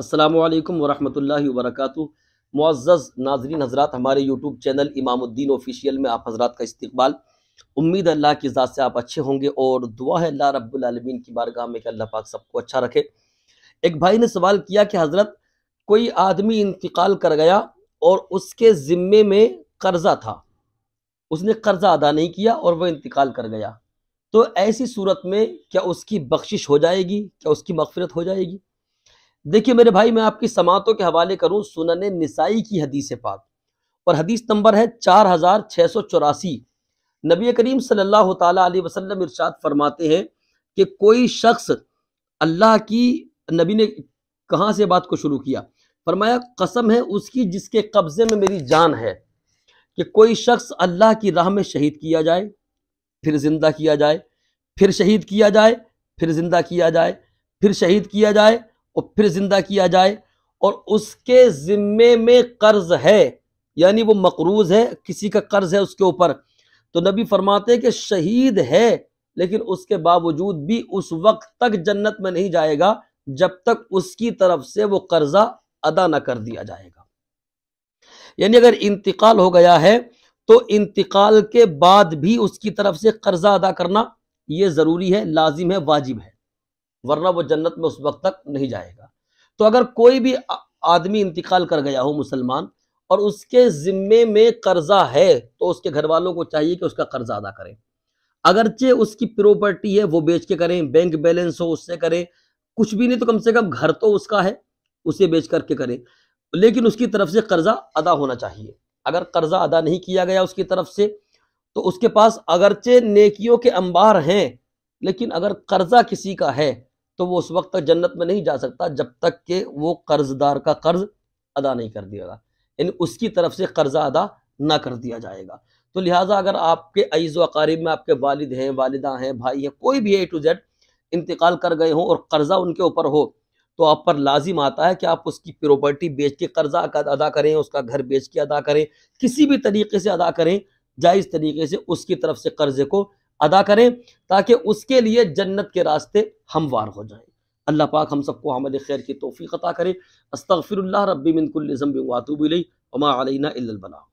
असलकम वालेकुम वरहमतुल्लाहि मुआज़ नाजरीन हजरत हमारे यूट्यूब चैनल इमामुद्दीन ऑफिशियल में आप हजरात का इस्तबाल उम्मीद अल्लाह की ज़ात से आप अच्छे होंगे और दुआ है अल्लाह रब्लमीन की बारगाह में कि अल्लाह पाक सबको अच्छा रखे एक भाई ने सवाल किया कि हज़रत कोई आदमी इंतकाल कर गया और उसके ज़िम्मे में कर्ज़ा था उसने कर्ज़ा अदा नहीं किया और वह इंतकाल कर गया तो ऐसी सूरत में क्या उसकी बख्शिश हो जाएगी क्या उसकी मफफरत हो जाएगी देखिए मेरे भाई मैं आपकी समातों के हवाले करूं सुनन निसाई की हदीस पाक और हदीस नंबर है चार हजार छः सौ चौरासी नबी करीम सल्लल्लाहु अलैहि वसल्लम इरशाद फरमाते हैं कि कोई शख्स अल्लाह की नबी ने कहाँ से बात को शुरू किया फरमाया कसम है उसकी जिसके कब्ज़े में मेरी जान है कि कोई शख्स अल्लाह की राह में शहीद किया जाए फिर ज़िंदा किया जाए फिर शहीद किया जाए फिर ज़िंदा किया जाए फिर शहीद किया जाए और फिर ज़िंदा किया जाए और उसके ज़िम्मे में कर्ज़ है यानी वो मकरूज़ है किसी का कर्ज़ है उसके ऊपर तो नबी फरमाते कि शहीद है लेकिन उसके बावजूद भी उस वक्त तक जन्नत में नहीं जाएगा जब तक उसकी तरफ से वो कर्ज़ा अदा ना कर दिया जाएगा यानी अगर इंतकाल हो गया है तो इंतकाल के बाद भी उसकी तरफ से कर्ज़ा अदा करना ये ज़रूरी है लाजिम है वाजिब है वरना वो जन्नत में उस वक्त तक नहीं जाएगा तो अगर कोई भी आदमी इंतकाल कर गया हो मुसलमान और उसके ज़िम्मे में कर्ज़ा है तो उसके घर वालों को चाहिए कि उसका कर्ज़ा अदा करें अगरचे उसकी प्रॉपर्टी है वो बेच के करें बैंक बैलेंस हो उससे करें कुछ भी नहीं तो कम से कम घर तो उसका है उसे बेच करके करें लेकिन उसकी तरफ से कर्ज़ा अदा होना चाहिए अगर कर्ज़ा अदा नहीं किया गया उसकी तरफ से तो उसके पास अगरचे नेकियों के अंबार हैं लेकिन अगर कर्ज़ा किसी का है तो वो उस वक्त तक जन्नत में नहीं जा सकता जब तक कि वो कर्जदार का कर्ज अदा नहीं कर दिएगा यानी उसकी तरफ से कर्जा अदा ना कर दिया जाएगा तो लिहाजा अगर आपके अज़ वकारीब में आपके वालिद हैं वालदा हैं भाई हैं कोई भी ए टू जेड इंतकाल कर गए हों और कर्ज़ा उनके ऊपर हो तो आप पर लाजिम आता है कि आप उसकी प्रॉपर्टी बेच के कर्जा अदा करें उसका घर बेच के अदा करें किसी भी तरीके से अदा करें जायज़ तरीके से उसकी तरफ से कर्जे को अदा करें ताकि उसके लिए जन्नत के रास्ते हमवार हो जाएं अल्लाह पाक हम सबको हमद खैर की तोफ़ी अता करें अस्तफ़िर रबी मिनकुल्ज़म्बी वातुबिलई अमा अलना बला